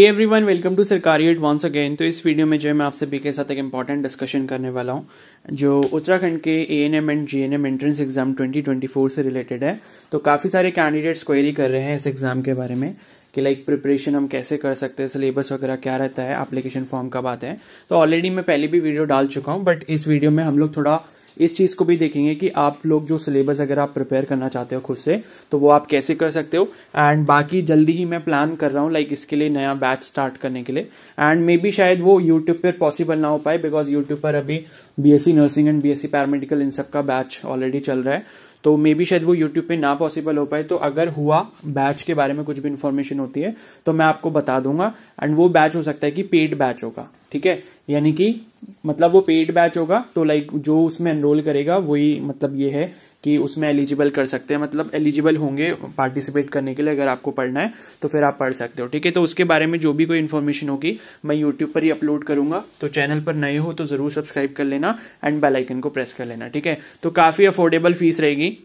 every everyone welcome to Sarkari एट again तो इस वीडियो में जो है मैं आप सभी के साथ एक इंपॉर्टेंट डिस्कशन करने वाला हूँ जो उत्तराखंड के A N M and G N M entrance exam for से रिलेटेड है तो काफ़ी सारे कैंडिडेट्स क्वेरी कर रहे हैं इस एग्ज़ाम के बारे में कि लाइक प्रिपरेशन हम कैसे कर सकते हैं सिलेबस वगैरह क्या रहता है एप्लीकेशन फॉर्म कब आते हैं तो ऑलरेडी मैं पहले भी वीडियो डाल चुका हूँ बट इस वीडियो में हम लोग थोड़ा इस चीज को भी देखेंगे कि आप लोग जो सिलेबस अगर आप प्रिपेयर करना चाहते हो खुद से तो वो आप कैसे कर सकते हो एंड बाकी जल्दी ही मैं प्लान कर रहा हूँ लाइक इसके लिए नया बैच स्टार्ट करने के लिए एंड मे बी शायद वो यूट्यूब पर पॉसिबल ना हो पाए बिकॉज यूट्यूब पर अभी B nursing and B paramedical इन सब का बैच ऑलरेडी चल रहा है तो मे बी शायद वो यूट्यूब पे ना पॉसिबल हो पाए तो अगर हुआ बैच के बारे में कुछ भी इन्फॉर्मेशन होती है तो मैं आपको बता दूंगा एंड वो बैच हो सकता है कि पेड बैच होगा ठीक है यानी कि मतलब वो पेड बैच होगा तो लाइक जो उसमें एनरोल करेगा वही मतलब ये है कि उसमें एलिजिबल कर सकते हैं मतलब एलिजिबल होंगे पार्टिसिपेट करने के लिए अगर आपको पढ़ना है तो फिर आप पढ़ सकते हो ठीक है तो उसके बारे में जो भी कोई इन्फॉर्मेशन होगी मैं यूट्यूब पर ही अपलोड करूंगा तो चैनल पर नए हो तो ज़रूर सब्सक्राइब कर लेना एंड बेलाइकन को प्रेस कर लेना ठीक है तो काफ़ी अफोर्डेबल फीस रहेगी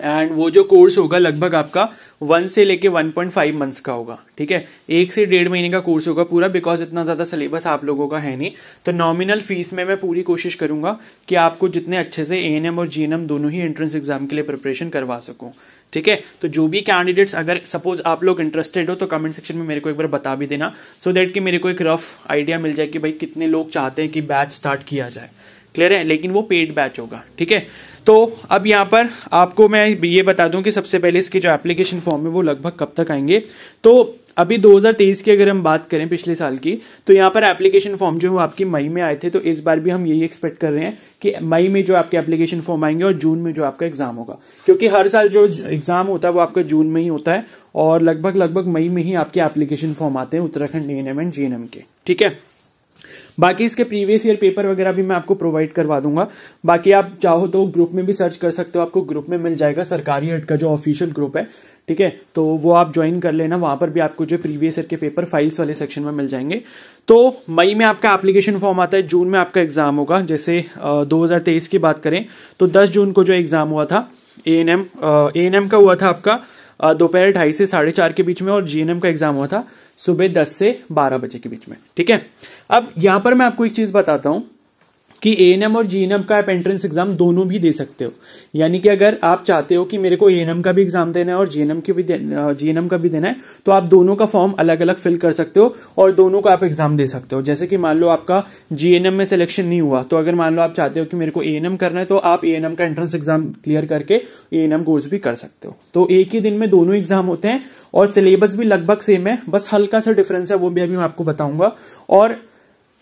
एंड वो जो कोर्स होगा लगभग आपका वन से लेके वन पॉइंट फाइव मंथ्स का होगा ठीक है एक से डेढ़ महीने का कोर्स होगा पूरा बिकॉज इतना ज़्यादा सिलेबस आप लोगों का है नहीं तो नॉमिनल फीस में मैं पूरी कोशिश करूंगा कि आपको जितने अच्छे से ए और जी दोनों ही एंट्रेंस एग्जाम के लिए प्रिपरेशन करवा सकूँ ठीक है तो जो भी कैंडिडेट्स अगर सपोज आप लोग इंटरेस्टेड हो तो कमेंट सेक्शन में मेरे को एक बार बता भी देना सो so देट कि मेरे को एक रफ आइडिया मिल जाए कि भाई कितने लोग चाहते हैं कि बैच स्टार्ट किया जाए क्लियर है लेकिन वो पेड बैच होगा ठीक है तो अब यहाँ पर आपको मैं ये बता दूं कि सबसे पहले इसके जो एप्लीकेशन फॉर्म है वो लगभग कब तक आएंगे तो अभी 2023 की अगर हम बात करें पिछले साल की तो यहाँ पर एप्लीकेशन फॉर्म जो है आपकी मई में आए थे तो इस बार भी हम यही एक्सपेक्ट कर रहे हैं कि मई में जो आपके एप्लीकेशन फॉर्म आएंगे और जून में जो आपका एग्जाम होगा क्योंकि हर साल जो एग्जाम होता है वो आपका जून में ही होता है और लगभग लगभग मई में ही आपके एप्लीकेशन फॉर्म आते हैं Uttarakhand A N and GNM के ठीक है बाकी इसके प्रीवियस ईयर पेपर वगैरह भी मैं आपको प्रोवाइड करवा दूंगा बाकी आप चाहो तो ग्रुप में भी सर्च कर सकते हो आपको ग्रुप में मिल जाएगा सरकारी हट का जो ऑफिशियल ग्रुप है ठीक है तो वो आप ज्वाइन कर लेना वहां पर भी आपको जो प्रीवियस ईयर के पेपर फाइल्स वाले सेक्शन में मिल जाएंगे तो मई में आपका एप्लीकेशन फॉर्म आता है जून में आपका एग्जाम होगा जैसे दो की बात करें तो दस जून को जो एग्जाम हुआ था A N M A N M का हुआ था आपका दोपहर ढाई से साढ़े चार के बीच में और जीएनएम का एग्जाम हुआ था सुबह दस से बारह बजे के बीच में ठीक है अब यहां पर मैं आपको एक चीज बताता हूं कि ए एन एम और जी एन का आप एंट्रेंस एग्जाम दोनों भी दे सकते हो यानी कि अगर आप चाहते हो कि मेरे को ए एन का भी एग्जाम देना है और जी एन भी जी एन का भी देना है तो आप दोनों का फॉर्म अलग अलग फिल कर सकते हो और दोनों का आप एग्जाम दे सकते हो जैसे कि मान लो आपका जी एन में सिलेक्शन नहीं हुआ तो अगर मान लो आप चाहते हो कि मेरे को ए एन करना है तो आप ए एन एम का एंट्रेंस एग्जाम क्लियर करके ए एन एम कोर्स भी कर सकते हो तो एक ही दिन में दोनों एग्जाम होते हैं और सिलेबस भी लगभग सेम है बस हल्का सा डिफरेंस है वो भी अभी मैं आपको बताऊंगा और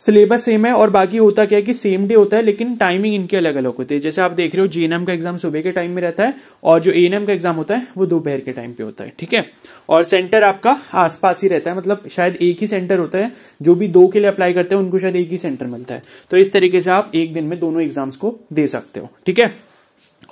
सिलेबस सेम है और बाकी होता क्या है कि सेम डे होता है लेकिन टाइमिंग इनके अलग अलग होती है जैसे आप देख रहे हो जीएनएम का एग्जाम सुबह के टाइम में रहता है और जो एएनएम का एग्जाम होता है वो दोपहर के टाइम पे होता है ठीक है और सेंटर आपका आसपास ही रहता है मतलब शायद एक ही सेंटर होता है जो भी दो के लिए अप्लाई करते हैं उनको शायद एक ही सेंटर मिलता है तो इस तरीके से आप एक दिन में दोनों एग्जाम्स को दे सकते हो ठीक है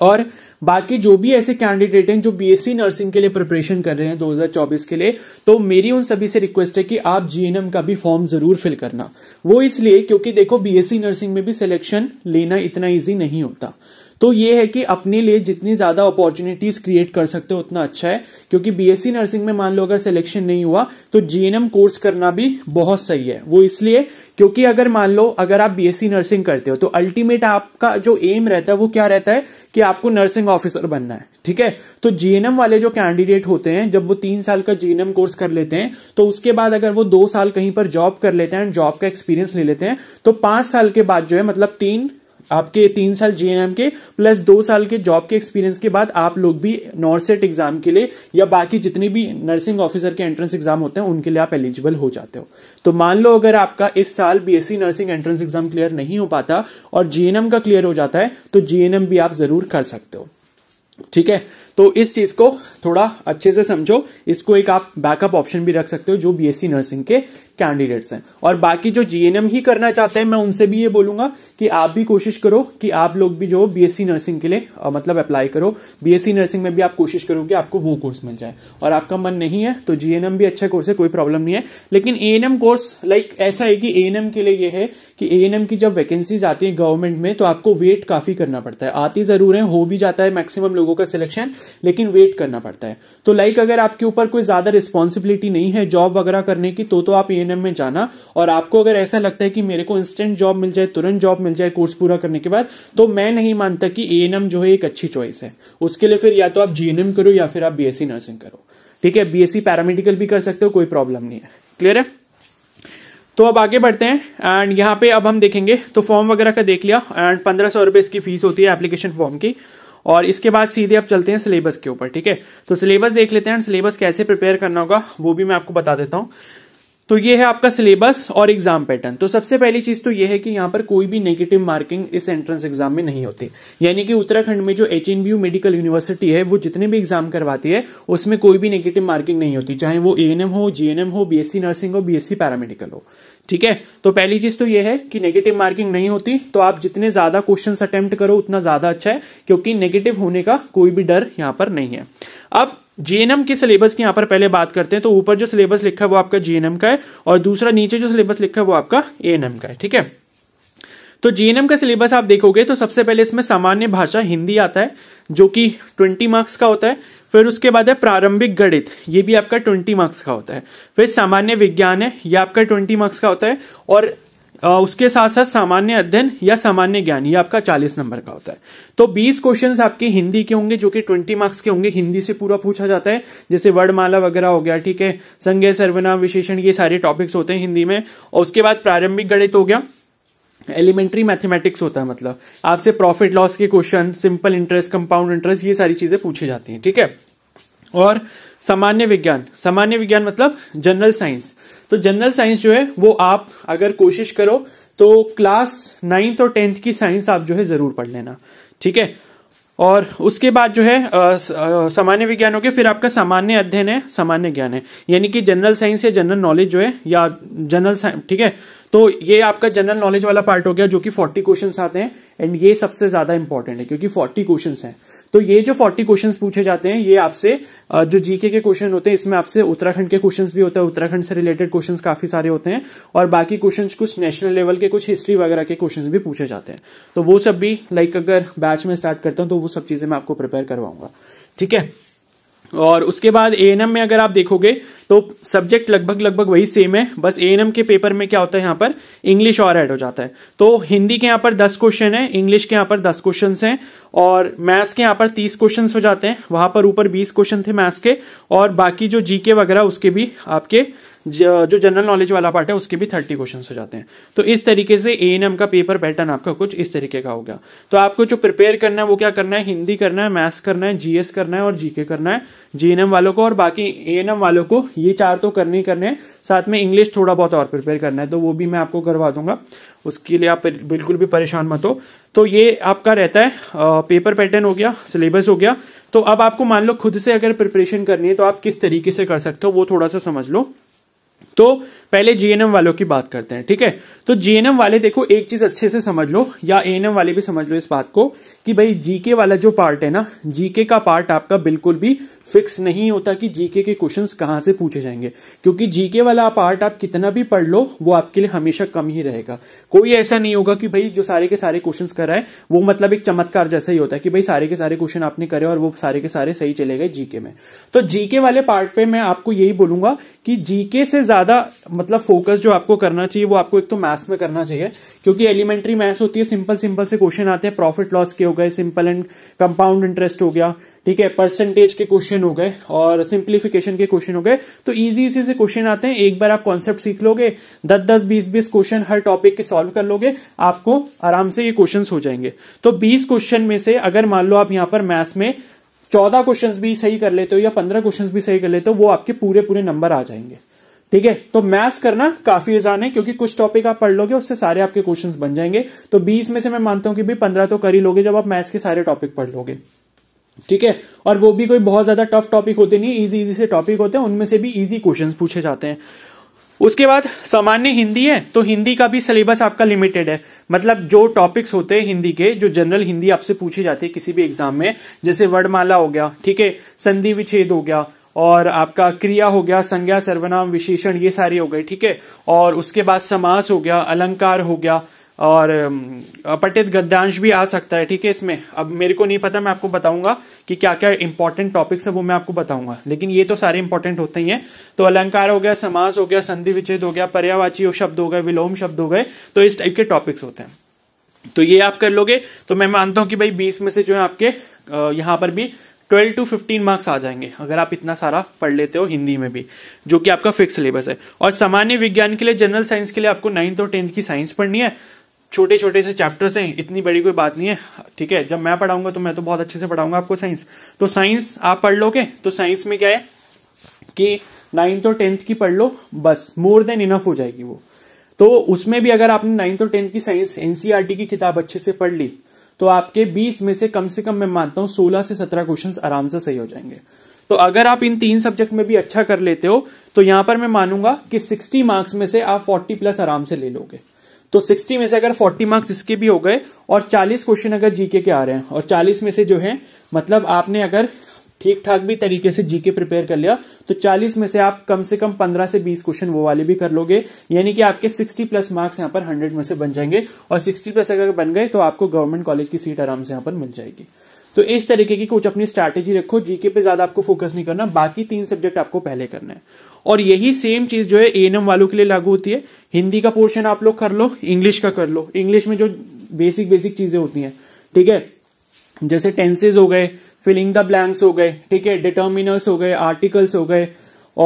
और बाकी जो भी ऐसे कैंडिडेट हैं जो बीएससी नर्सिंग के लिए प्रिपरेशन कर रहे हैं 2024 के लिए तो मेरी उन सभी से रिक्वेस्ट है कि आप जीएनएम का भी फॉर्म जरूर फिल करना वो इसलिए क्योंकि देखो बीएससी नर्सिंग में भी सिलेक्शन लेना इतना ईजी नहीं होता तो ये है कि अपने लिए जितनी ज्यादा अपॉर्चुनिटीज क्रिएट कर सकते हो उतना अच्छा है क्योंकि बीएससी नर्सिंग में मान लो अगर सिलेक्शन नहीं हुआ तो जीएनएम कोर्स करना भी बहुत सही है वो इसलिए क्योंकि अगर मान लो अगर आप बीएससी नर्सिंग करते हो तो अल्टीमेट आपका जो एम रहता है वो क्या रहता है कि आपको नर्सिंग ऑफिसर बनना है ठीक है तो जीएनएम वाले जो कैंडिडेट होते हैं जब वो तीन साल का जीएनएम कोर्स कर लेते हैं तो उसके बाद अगर वो दो साल कहीं पर जॉब कर लेते हैं जॉब का एक्सपीरियंस ले लेते हैं तो पांच साल के बाद जो है मतलब तीन आपके तीन साल जीएनएम के प्लस दो साल के जॉब के एक्सपीरियंस के बाद आप लोग भी नॉर्सेट एग्जाम के लिए या बाकी जितने भी नर्सिंग ऑफिसर के एंट्रेंस एग्जाम होते हैं उनके लिए आप एलिजिबल हो जाते हो तो मान लो अगर आपका इस साल BSc nursing entrance exam clear नहीं हो पाता और जीएनएम का क्लियर हो जाता है तो जीएनएम भी आप जरूर कर सकते हो ठीक है तो इस चीज को थोड़ा अच्छे से समझो इसको एक आप बैकअप ऑप्शन भी रख सकते हो जो बीएससी नर्सिंग के कैंडिडेट्स हैं और बाकी जो जीएनएम ही करना चाहते हैं मैं उनसे भी ये बोलूंगा कि आप भी कोशिश करो कि आप लोग भी जो बीएससी नर्सिंग के लिए आ, मतलब अप्लाई करो बीएससी नर्सिंग में भी आप कोशिश करो कि आपको वो कोर्स मिल जाए और आपका मन नहीं है तो जीएनएम भी अच्छा कोर्स है कोई प्रॉब्लम नहीं है लेकिन एएनएम कोर्स लाइक ऐसा है कि एएनएम के लिए यह है कि एएनएम की जब वैकेंसीज आती है गवर्नमेंट में तो आपको वेट काफी करना पड़ता है आती जरूर है हो भी जाता है मैक्सिमम लोगों का सिलेक्शन लेकिन वेट करना पड़ता है तो लाइक अगर आपके ऊपर कोई ज्यादा रिस्पॉन्सिबिलिटी नहीं है जॉब वगैरह करने की तो तो आप ए में जाना और आपको अगर ऐसा लगता है कि मेरे को इंस्टेंट जॉब मिल जाए तुरंत जॉब मिल जाए कोर्स पूरा करने के बाद तो मैं नहीं मानता कि ए जो है एक अच्छी चॉइस है उसके लिए फिर या तो आप जीएनएम करो या फिर आप बीएससी नर्सिंग करो ठीक है बीएससी पैरामेडिकल भी कर सकते हो कोई प्रॉब्लम नहीं है क्लियर है तो अब आगे बढ़ते हैं एंड यहाँ पे अब हम देखेंगे तो फॉर्म वगैरह का देख लिया एंड पंद्रह सौ रुपए इसकी फीस होती है एप्लीकेशन फॉर्म की और इसके बाद सीधे अब चलते हैं सिलेबस के ऊपर ठीक है तो सिलेबस देख लेते हैं सिलेबस कैसे प्रिपेयर करना होगा वो भी मैं आपको बता देता हूँ तो ये है आपका सिलेबस और एग्जाम पैटर्न तो सबसे पहली चीज तो ये है कि यहाँ पर कोई भी नेगेटिव मार्किंग इस एंट्रेंस एग्जाम में नहीं होती यानी कि उत्तराखंड में जो एच मेडिकल यूनिवर्सिटी है वो जितने भी एग्जाम करवाती है उसमें कोई भी नेगेटिव मार्किंग नहीं होती चाहे वो ए हो जीएनएम हो बीएससी नर्सिंग हो बीएससी पैरामेडिकल हो ठीक है तो पहली चीज तो यह है कि नेगेटिव मार्किंग नहीं होती तो आप जितने ज्यादा क्वेश्चन अटेम्प्ट करो उतना ज्यादा अच्छा है क्योंकि नेगेटिव होने का कोई भी डर यहां पर नहीं है अब जीएनएम के सिलेबस की यहां पर पहले बात करते हैं तो ऊपर जो सिलेबस लिखा है वो आपका जीएनएम का है और दूसरा नीचे जो सिलेबस लिखा है वो आपका एएनएम का है ठीक है तो जीएनएम का सिलेबस आप देखोगे तो सबसे पहले इसमें सामान्य भाषा हिंदी आता है जो कि ट्वेंटी मार्क्स का होता है फिर उसके बाद है प्रारंभिक गणित ये भी आपका ट्वेंटी मार्क्स का होता है फिर सामान्य विज्ञान है ये आपका ट्वेंटी मार्क्स का होता है और उसके साथ साथ सामान्य अध्ययन या सामान्य ज्ञान ये आपका 40 नंबर का होता है तो 20 क्वेश्चंस आपके हिंदी के होंगे जो कि 20 मार्क्स के होंगे हिंदी से पूरा पूछा जाता है जैसे वर्णमाला वगैरह हो गया ठीक है संज्ञा सर्वनाम विशेषण ये सारे टॉपिक्स होते हैं हिंदी में और उसके बाद प्रारंभिक गणित हो गया एलिमेंट्री मैथमेटिक्स होता है मतलब आपसे प्रॉफिट लॉस के question simple interest compound interest ये सारी चीजें पूछी जाती हैं ठीक है और सामान्य विज्ञान सामान्य विज्ञान मतलब जनरल साइंस तो जनरल साइंस जो है वो आप अगर कोशिश करो तो क्लास नाइन्थ और टेंथ की साइंस आप जो है जरूर पढ़ लेना ठीक है और उसके बाद जो है सामान्य विज्ञान हो गया फिर आपका सामान्य अध्ययन है सामान्य ज्ञान है यानी कि जनरल साइंस या जनरल नॉलेज जो है या जनरल ठीक है तो ये आपका जनरल नॉलेज वाला पार्ट हो गया जो कि 40 क्वेश्चंस आते हैं एंड ये सबसे ज्यादा इंपॉर्टेंट है क्योंकि 40 क्वेश्चंस हैं तो ये जो फोर्टी क्वेश्चन पूछे जाते हैं ये आपसे जो जीके के क्वेश्चन होते हैं इसमें आपसे उत्तराखंड के क्वेश्चन भी होते हैं उत्तराखंड से रिलेटेड क्वेश्चन काफी सारे होते हैं और बाकी क्वेश्चन कुछ नेशनल लेवल के कुछ हिस्ट्री वगैरह के क्वेश्चन भी पूछे जाते हैं तो वो सब भी लाइक अगर बैच में स्टार्ट करता हूं तो वो सब चीजें मैं आपको प्रिपेयर करवाऊंगा ठीक है और उसके बाद ए में अगर आप देखोगे तो सब्जेक्ट लगभग लगभग वही सेम है बस ए के पेपर में क्या होता है यहाँ पर इंग्लिश और ऐड हो जाता है तो हिंदी के यहाँ पर दस क्वेश्चन है इंग्लिश के यहाँ पर दस क्वेश्चन हैं और मैथ्स के यहाँ पर तीस क्वेश्चन हो जाते हैं वहां पर ऊपर बीस क्वेश्चन थे मैथ्स के और बाकी जो जीके वगैरह उसके भी आपके जो जनरल नॉलेज वाला पार्ट है उसके भी थर्टी क्वेश्चन हो जाते हैं तो इस तरीके से ए एन एम का पेपर पैटर्न आपका कुछ इस तरीके का होगा तो आपको जो प्रिपेयर करना है वो क्या करना है हिंदी करना है मैथ्स करना है जीएस करना है और जीके करना है जीएनएम वालों को और बाकी ए एन एम वालों को ये चार तो करने ही करने हैं साथ में इंग्लिश थोड़ा बहुत और प्रिपेयर करना है तो वो भी मैं आपको करवा दूंगा उसके लिए आप बिल्कुल भी परेशान मत हो तो ये आपका रहता है आ, पेपर पैटर्न हो गया सिलेबस हो गया तो अब आपको मान लो खुद से अगर प्रिपरेशन करनी है तो आप किस तरीके से कर सकते हो वो थोड़ा सा समझ लो तो पहले जीएनएम वालों की बात करते हैं ठीक है तो जीएनएम वाले देखो एक चीज अच्छे से समझ लो या एएनएम वाले भी समझ लो इस बात को कि भाई जीके वाला जो पार्ट है ना जीके का पार्ट आपका बिल्कुल भी फिक्स नहीं होता कि जीके के क्वेश्चंस कहाँ से पूछे जाएंगे क्योंकि जीके वाला पार्ट आप कितना भी पढ़ लो वो आपके लिए हमेशा कम ही रहेगा कोई ऐसा नहीं होगा कि भाई जो सारे के सारे क्वेश्चन कराए वो मतलब एक चमत्कार जैसा ही होता है कि भाई सारे के सारे क्वेश्चन आपने करे और वो सारे के सारे सही चले गए जीके में तो जीके वाले पार्ट पे मैं आपको यही बोलूंगा कि जीके से ज्यादा मतलब फोकस जो आपको करना चाहिए वो आपको एक तो मैथ्स में करना चाहिए क्योंकि एलिमेंट्री मैथ्स होती है सिंपल सिंपल से क्वेश्चन आते हैं प्रॉफिट लॉस के हो गए सिंपल एंड कंपाउंड इंटरेस्ट हो गया ठीक है परसेंटेज के क्वेश्चन हो गए और सिंप्लीफिकेशन के क्वेश्चन हो गए तो इजी इजी से क्वेश्चन आते हैं एक बार आप कॉन्सेप्ट सीख लोगे दस दस बीस बीस क्वेश्चन हर टॉपिक के सॉल्व कर लोगे आपको आराम से ये क्वेश्चंस हो जाएंगे तो बीस क्वेश्चन में से अगर मान लो आप यहां पर मैथ्स में चौदह क्वेश्चन भी सही कर लेते हो या पंद्रह क्वेश्चन भी सही कर लेते हो वो आपके पूरे पूरे नंबर आ जाएंगे ठीक है तो मैथ्स करना काफी आसान है क्योंकि कुछ टॉपिक आप पढ़ लोगे उससे सारे आपके क्वेश्चंस बन जाएंगे तो 20 में से मैं मानता हूं कि भी पंद्रह तो कर ही लोगे जब आप मैथ्स के सारे टॉपिक पढ़ लोगे ठीक है और वो भी कोई बहुत ज्यादा टफ टॉपिक होते नहीं इजी इजी से टॉपिक होते हैं उनमें से भी इजी क्वेश्चन पूछे जाते हैं उसके बाद सामान्य हिंदी है तो हिंदी का भी सिलेबस आपका लिमिटेड है मतलब जो टॉपिक्स होते हैं हिंदी के जो जनरल हिंदी आपसे पूछी जाती है किसी भी एग्जाम में जैसे वर्डमाला हो गया ठीक है संधि विच्छेद हो गया और आपका क्रिया हो गया संज्ञा सर्वनाम विशेषण ये सारी हो गई ठीक है और उसके बाद समास हो गया अलंकार हो गया और अपटित गद्यांश भी आ सकता है ठीक है इसमें अब मेरे को नहीं पता मैं आपको बताऊंगा कि क्या क्या इंपॉर्टेंट टॉपिक्स है वो मैं आपको बताऊंगा लेकिन ये तो सारे इंपॉर्टेंट होते ही हैं तो अलंकार हो गया समास हो गया संधि विच्छेद हो गया पर्यावाची शब्द हो गए विलोम शब्द हो गए तो इस टाइप के टॉपिक्स होते हैं तो ये आप कर लोगे तो मैं मानता हूं कि भाई बीस में से जो है आपके यहां पर भी ट्वेल्व टू फिफ्टीन मार्क्स आ जाएंगे अगर आप इतना सारा पढ़ लेते हो हिंदी में भी जो कि आपका फिक्स सिलेबस है और सामान्य विज्ञान के लिए जनरल साइंस के लिए आपको नाइन्थ और टेंथ की साइंस पढ़नी है छोटे छोटे से चैप्टर्स हैं इतनी बड़ी कोई बात नहीं है ठीक है जब मैं पढ़ाऊंगा तो मैं तो बहुत अच्छे से पढ़ाऊंगा आपको साइंस तो साइंस आप पढ़ लोगे तो साइंस में क्या है कि नाइन्थ और टेंथ की पढ़ लो बस मोर देन इनफ हो जाएगी वो तो उसमें भी अगर आपने नाइन्थ और टेंथ की साइंस एनसीआरटी e की किताब अच्छे से पढ़ ली तो आपके 20 में से कम से कम मैं मानता हूं 16 से 17 क्वेश्चंस आराम से सही हो जाएंगे तो अगर आप इन तीन सब्जेक्ट में भी अच्छा कर लेते हो तो यहां पर मैं मानूंगा कि 60 मार्क्स में से आप 40 प्लस आराम से ले लोगे तो 60 में से अगर 40 मार्क्स इसके भी हो गए और 40 क्वेश्चन अगर जीके के आ रहे हैं और 40 में से जो है मतलब आपने अगर ठीक ठाक भी तरीके से जीके प्रिपेयर कर लिया तो 40 में से आप कम से कम 15 से 20 क्वेश्चन वो वाले भी कर लोगे यानी कि आपके 60 प्लस मार्क्स यहाँ पर 100 में से बन जाएंगे और 60 प्लस अगर बन गए तो आपको गवर्नमेंट कॉलेज की सीट आराम से यहाँ पर मिल जाएगी तो इस तरीके की कुछ अपनी स्ट्रैटेजी रखो जीके पे ज्यादा आपको फोकस नहीं करना बाकी तीन सब्जेक्ट आपको पहले करना है और यही सेम चीज जो है ए वालों के लिए लागू होती है हिंदी का पोर्शन आप लोग कर लो इंग्लिश का कर लो इंग्लिश में जो बेसिक बेसिक चीजें होती हैं ठीक है जैसे टेंसेज हो गए फिलिंग द ब्लैंक्स हो गए ठीक है डिटर्मिनर्स हो गए आर्टिकल्स हो गए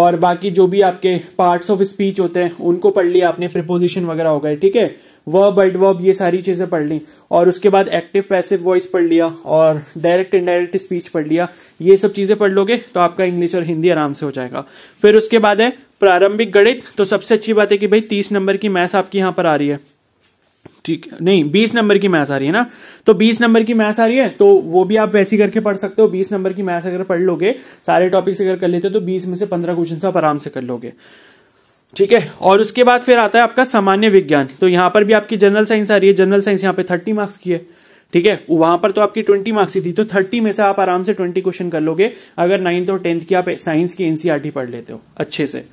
और बाकी जो भी आपके पार्ट्स ऑफ स्पीच होते हैं उनको पढ़ लिया आपने प्रिपोजिशन वगैरह हो गए ठीक है वर्ब एड वर्ब ये सारी चीजें पढ़ ली और उसके बाद एक्टिव पैसिव वॉइस पढ़ लिया और डायरेक्ट इनडायरेक्ट स्पीच पढ़ लिया ये सब चीजें पढ़ लोगे तो आपका इंग्लिश और हिंदी आराम से हो जाएगा फिर उसके बाद है प्रारंभिक गणित तो सबसे अच्छी बात है कि भाई तीस नंबर की मैथ्स आपकी यहां पर आ रही है ठीक नहीं बीस नंबर की मैथ आ रही है ना तो बीस नंबर की मैथ आ रही है तो वो भी आप वैसी करके पढ़ सकते हो बीस नंबर की मैथ अगर पढ़ लोगे सारे टॉपिक्स अगर कर लेते हो तो बीस में से पंद्रह क्वेश्चन आप आराम से कर लोगे ठीक है और उसके बाद फिर आता है आपका सामान्य विज्ञान तो यहाँ पर भी आपकी जनरल साइंस आ रही है जनरल साइंस यहाँ पे थर्टी मार्क्स की है ठीक है वहां पर तो आपकी ट्वेंटी मार्क्स ही थी तो थर्टी में से आप आराम से ट्वेंटी क्वेश्चन कर लोगे अगर नाइन्थ और टेंथ की आप साइंस की एनसीआरटी e पढ़ लेते हो अच्छे से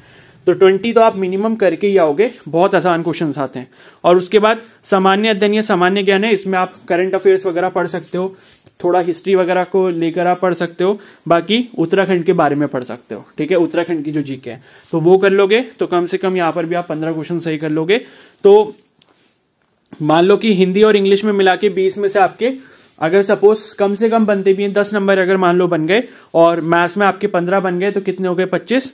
तो ट्वेंटी तो आप मिनिमम करके ही आओगे बहुत आसान क्वेश्चन आते हैं और उसके बाद सामान्य अध्ययन या सामान्य ज्ञान है इसमें आप करंट अफेयर्स वगैरह पढ़ सकते हो थोड़ा हिस्ट्री वगैरह को लेकर आप पढ़ सकते हो बाकी उत्तराखंड के बारे में पढ़ सकते हो ठीक है उत्तराखंड की जो जीके है तो वो कर लोगे तो कम से कम यहाँ पर भी आप पंद्रह क्वेश्चन सही कर लोगे तो मान लो कि हिंदी और इंग्लिश में मिला के बीस में से आपके अगर सपोज कम से कम बनते भी हैं दस नंबर अगर मान लो बन गए और मैथ्स में आपके पंद्रह बन गए तो कितने हो गए पच्चीस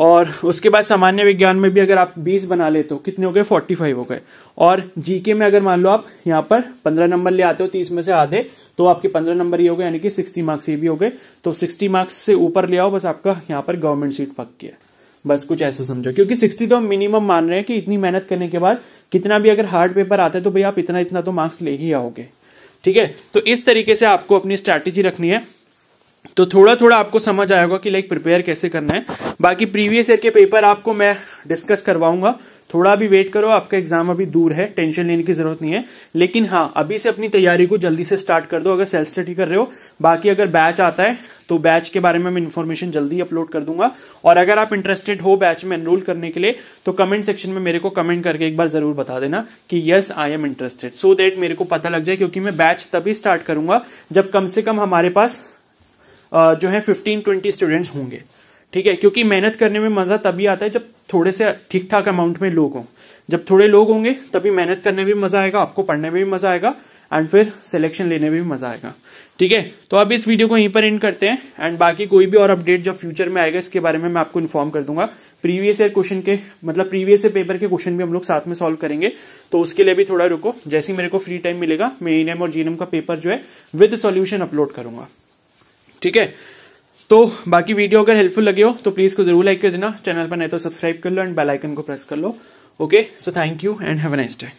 और उसके बाद सामान्य विज्ञान में भी अगर आप 20 बना लेते हो कितने हो गए 45 हो गए और जीके में अगर मान लो आप यहाँ पर 15 नंबर ले आते हो 30 में से आधे तो आपके 15 नंबर ये हो गए यानी कि 60 मार्क्स ये भी हो गए तो 60 मार्क्स से ऊपर ले आओ बस आपका यहाँ पर गवर्नमेंट सीट पक गया बस कुछ ऐसा समझो क्योंकि सिक्सटी तो हम मिनिमम मान रहे हैं कि इतनी मेहनत करने के बाद कितना भी अगर हार्ड पेपर आता है तो भाई आप इतना इतना तो मार्क्स ले ही आओगे ठीक है तो इस तरीके से आपको अपनी स्ट्रैटेजी रखनी है तो थोड़ा थोड़ा आपको समझ आएगा कि लाइक प्रिपेयर कैसे करना है बाकी प्रीवियस ईयर के पेपर आपको मैं डिस्कस करवाऊंगा थोड़ा भी वेट करो आपका एग्जाम अभी दूर है टेंशन लेने की जरूरत नहीं है लेकिन हाँ अभी से अपनी तैयारी को जल्दी से स्टार्ट कर दो अगर सेल्फ स्टडी कर रहे हो बाकी अगर बैच आता है तो बैच के बारे में मैं इन्फॉर्मेशन जल्दी अपलोड कर दूंगा और अगर आप इंटरेस्टेड हो बैच में एनरोल करने के लिए तो कमेंट सेक्शन में मेरे को कमेंट करके एक बार जरूर बता देना कि yes I am interested so that मेरे को पता लग जाए क्योंकि मैं बैच तभी स्टार्ट करूंगा जब कम से कम हमारे पास जो है फिफ्टीन ट्वेंटी स्टूडेंट्स होंगे ठीक है क्योंकि मेहनत करने में मजा तभी आता है जब थोड़े से ठीक ठाक अमाउंट में लोग हों जब थोड़े लोग होंगे तभी मेहनत करने में भी मजा आएगा आपको पढ़ने में भी मजा आएगा एंड फिर सिलेक्शन लेने में भी मजा आएगा ठीक है तो अब इस वीडियो को यहीं पर एंड करते हैं एंड बाकी कोई भी और अपडेट जब फ्यूचर में आएगा इसके बारे में मैं आपको इन्फॉर्म कर दूंगा प्रीवियस ईयर क्वेश्चन के मतलब प्रीवियस ईयर पेपर के क्वेश्चन भी हम लोग साथ में सॉल्व करेंगे तो उसके लिए भी थोड़ा रुको जैसे ही मेरे को फ्री टाइम मिलेगा मैं ईनम और जीएनएम का पेपर जो है विद सॉल्यूशन अपलोड करूंगा ठीक है तो बाकी वीडियो अगर हेल्पफुल लगे हो तो प्लीज को जरूर लाइक कर देना चैनल पर नहीं तो सब्सक्राइब कर लो एंड बेल आइकन को प्रेस कर लो okay so thank you and have a nice day